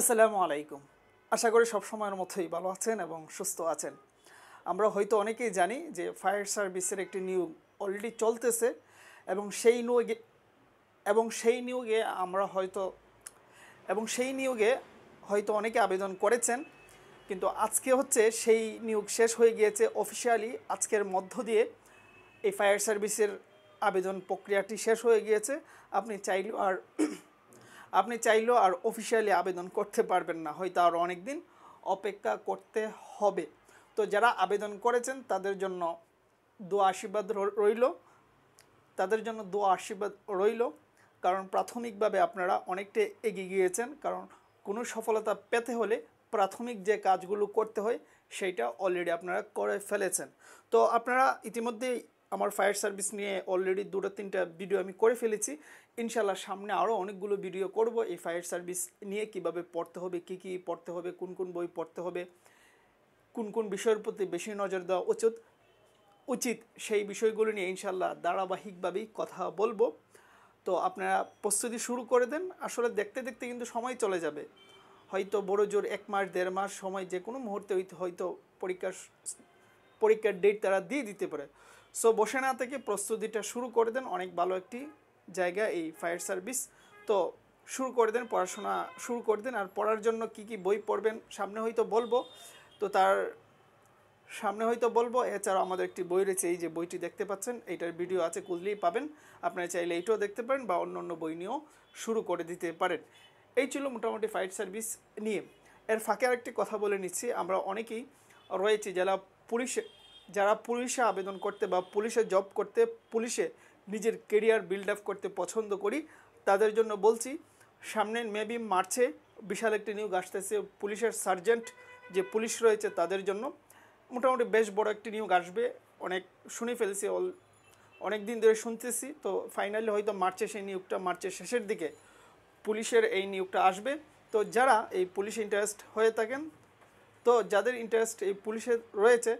আসসালামু আলাইকুম আশা করি সব সময়ের মতোই ভালো আছেন এবং সুস্থ আছেন আমরা হয়তো অনেকেই জানি যে ফায়ার সার্ভিসের একটি নিয়োগ অলরেডি চলতেছে এবং সেই নিয়োগে এবং সেই নিয়োগে আমরা হয়তো এবং সেই নিয়োগে হয়তো অনেকে আবেদন করেছেন কিন্তু আজকে হচ্ছে সেই নিয়োগ শেষ হয়ে গিয়েছে অফিসিয়ালি আজকের মধ্য দিয়ে এই ফায়ার সার্ভিসের আবেদন প্রক্রিয়াটি শেষ হয়ে গিয়েছে আপনি চাইলেও আর আপনি চাইলেও আর অফিসিয়ালি আবেদন করতে পারবেন না হয়তো আরও অনেক দিন অপেক্ষা করতে হবে তো যারা আবেদন করেছেন তাদের জন্য দু আশীর্বাদ রইল তাদের জন্য দু আশীর্বাদ রইল কারণ প্রাথমিকভাবে আপনারা অনেকটা এগিয়ে গিয়েছেন কারণ কোনো সফলতা পেতে হলে প্রাথমিক যে কাজগুলো করতে হয় সেইটা অলরেডি আপনারা করে ফেলেছেন তো আপনারা ইতিমধ্যেই আমার ফায়ার সার্ভিস নিয়ে অলরেডি দুটো তিনটা ভিডিও আমি করে ফেলেছি ইনশাল্লাহ সামনে আরও অনেকগুলো ভিডিও করব এই ফায়ার সার্ভিস নিয়ে কিভাবে পড়তে হবে কি কি পড়তে হবে কোন কোন বই পড়তে হবে কোন কোন বিষয়ের প্রতি বেশি নজর দেওয়া উচিত উচিত সেই বিষয়গুলো নিয়ে ইনশাল্লাহ ধারাবাহিকভাবেই কথা বলবো তো আপনারা প্রস্তুতি শুরু করে দেন আসলে দেখতে দেখতে কিন্তু সময় চলে যাবে হয়তো বড় জোর এক মাস দেড় মাস সময় যে কোনো মুহূর্তে হয়তো পরীক্ষার পরীক্ষার ডেট তারা দিয়ে দিতে পারে সো বসে না থেকে প্রস্তুতিটা শুরু করে দেন অনেক ভালো একটি জায়গা এই ফায়ার সার্ভিস তো শুরু করে দেন পড়াশোনা শুরু করে দেন আর পড়ার জন্য কি কি বই পড়বেন সামনে হয়তো বলবো তো তার সামনে হয়তো বলবো এছাড়াও আমাদের একটি বই রয়েছে এই যে বইটি দেখতে পাচ্ছেন এইটার ভিডিও আছে খুললেই পাবেন আপনারা চাইলে এইটাও দেখতে পারেন বা অন্য অন্য বই নিয়েও শুরু করে দিতে পারেন এই ছিল মোটামুটি ফায়ার সার্ভিস নিয়ে এর ফাঁকে আরেকটি কথা বলে নিচ্ছি আমরা অনেকেই রয়েছি যারা পুলিশে যারা পুলিশে আবেদন করতে বা পুলিশে জব করতে পুলিশে নিজের কেরিয়ার বিল্ড আপ করতে পছন্দ করি তাদের জন্য বলছি সামনে মেবি মার্চে বিশাল একটি নিয়োগ আসতেছে পুলিশের সার্জেন্ট যে পুলিশ রয়েছে তাদের জন্য মোটামুটি বেশ বড় একটি নিয়োগ আসবে অনেক শুনে ফেলছি অল অনেক দিন ধরে শুনতেছি তো ফাইনালি হয়তো মার্চে সেই নিয়োগটা মার্চের শেষের দিকে পুলিশের এই নিয়োগটা আসবে তো যারা এই পুলিশ ইন্টারেস্ট হয়ে থাকেন তো যাদের ইন্টারেস্ট এই পুলিশের রয়েছে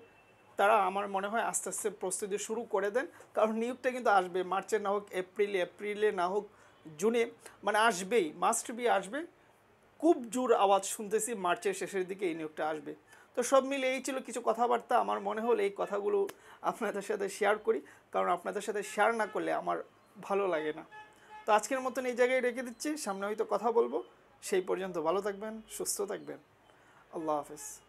তারা আমার মনে হয় আস্তে আস্তে প্রস্তুতি শুরু করে দেন কারণ নিয়োগটা কিন্তু আসবে মার্চে না হোক এপ্রিলে এপ্রিলে না হোক জুনে মানে আসবেই মাস্ট বি আসবে খুব জোর আওয়াজ শুনতেছি মার্চের শেষের দিকে এই নিয়োগটা আসবে তো সব মিলে এই ছিল কিছু কথাবার্তা আমার মনে হলো এই কথাগুলো আপনাদের সাথে শেয়ার করি কারণ আপনাদের সাথে শেয়ার না করলে আমার ভালো লাগে না তো আজকের মতন এই জায়গায় রেখে দিচ্ছি সামনে হয়তো কথা বলবো সেই পর্যন্ত ভালো থাকবেন সুস্থ থাকবেন আল্লাহ হাফেজ